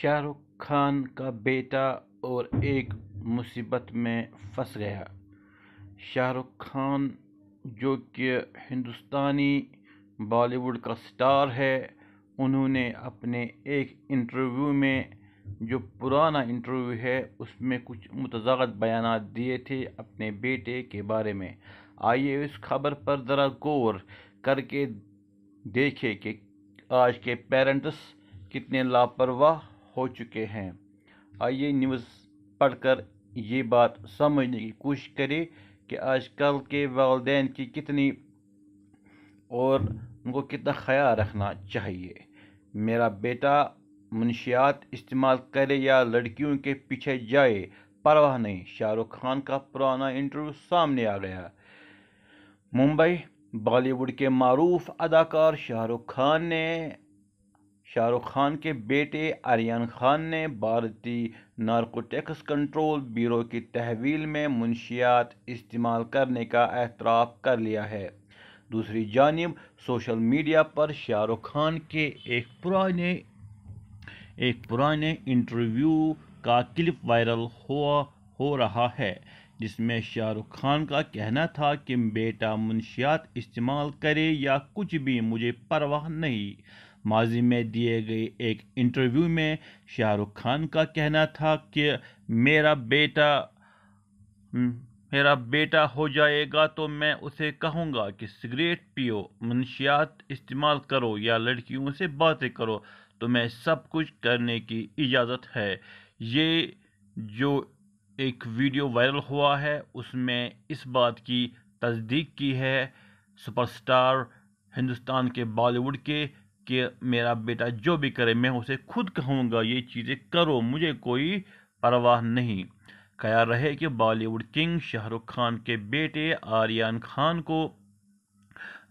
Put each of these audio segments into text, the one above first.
शाहरुख खान का बेटा और एक मुसीबत में फंस गया शाहरुख खान जो कि हिंदुस्तानी बॉलीवुड का स्टार है उन्होंने अपने एक इंटरव्यू में जो पुराना इंटरव्यू है उसमें कुछ मुतजाद बयान दिए थे अपने बेटे के बारे में आइए इस खबर पर ज़रा गौर करके देखें कि आज के पेरेंट्स कितने लापरवाह हो चुके हैं आइए न्यूज़ पढ़कर ये बात समझने की कोशिश करें कि आजकल के वालदे की कितनी और उनको कितना ख्याल रखना चाहिए मेरा बेटा मनशियात इस्तेमाल करे या लड़कियों के पीछे जाए परवाह नहीं शाहरुख खान का पुराना इंटरव्यू सामने आ गया मुंबई बॉलीवुड के मरूफ अदाकार शाहरुख खान ने शाहरुख खान के बेटे आर्यन खान ने भारतीय नारकोटेक्स कंट्रोल ब्यूरो की तहवील में मुंशियात इस्तेमाल करने का एतराफ़ कर लिया है दूसरी जानब सोशल मीडिया पर शाहरुख खान के एक पुराने एक पुराने इंटरव्यू का क्लिप वायरल हुआ हो रहा है जिसमें शाहरुख खान का कहना था कि बेटा मुंशियात इस्तेमाल करे या कुछ भी मुझे परवाह नहीं माजी में दिए गए एक इंटरव्यू में शाहरुख खान का कहना था कि मेरा बेटा हम्म, मेरा बेटा हो जाएगा तो मैं उसे कहूँगा कि सिगरेट पियो मनशियात इस्तेमाल करो या लड़कियों से बातें करो तो मैं सब कुछ करने की इजाज़त है ये जो एक वीडियो वायरल हुआ है उसमें इस बात की तस्दीक की है सुपरस्टार हिंदुस्तान के बॉलीवुड के कि मेरा बेटा जो भी करे मैं उसे खुद कहूँगा ये चीज़ें करो मुझे कोई परवाह नहीं ख्याल रहे कि बॉलीवुड किंग शाहरुख खान के बेटे आर्यन खान को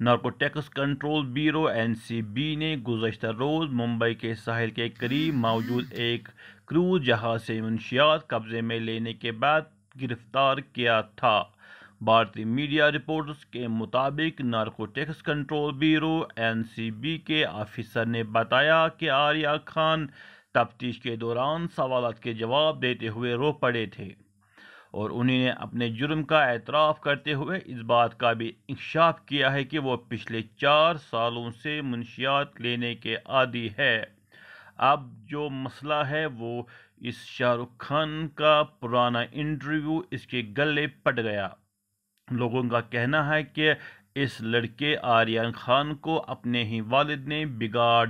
नार्कोटेक्स कंट्रोल ब्यूरो एनसीबी ने गुजशत रोज़ मुंबई के साहिल के करीब मौजूद एक क्रूज जहाज से मुंशियात कब्ज़े में लेने के बाद गिरफ्तार किया था भारतीय मीडिया रिपोर्ट्स के मुताबिक नारकोटिक्स कंट्रोल ब्यूरो एनसीबी के ऑफिसर ने बताया कि आर्या खान तफ्तीश के दौरान सवाल के जवाब देते हुए रो पड़े थे और उन्होंने अपने जुर्म का एतराफ़ करते हुए इस बात का भी इंकशाफ किया है कि वो पिछले चार सालों से मुंशियात लेने के आदि है अब जो मसला है वो इस शाहरुख खान का पुराना इंटरव्यू इसके गले पट गया लोगों का कहना है कि इस लड़के आर्यन खान को अपने ही वालिद ने बिगाड़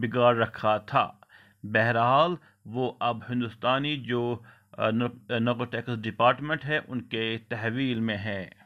बिगाड़ रखा था बहरहाल वो अब हिंदुस्तानी जो नगो टैक्स डिपार्टमेंट है उनके तहवील में है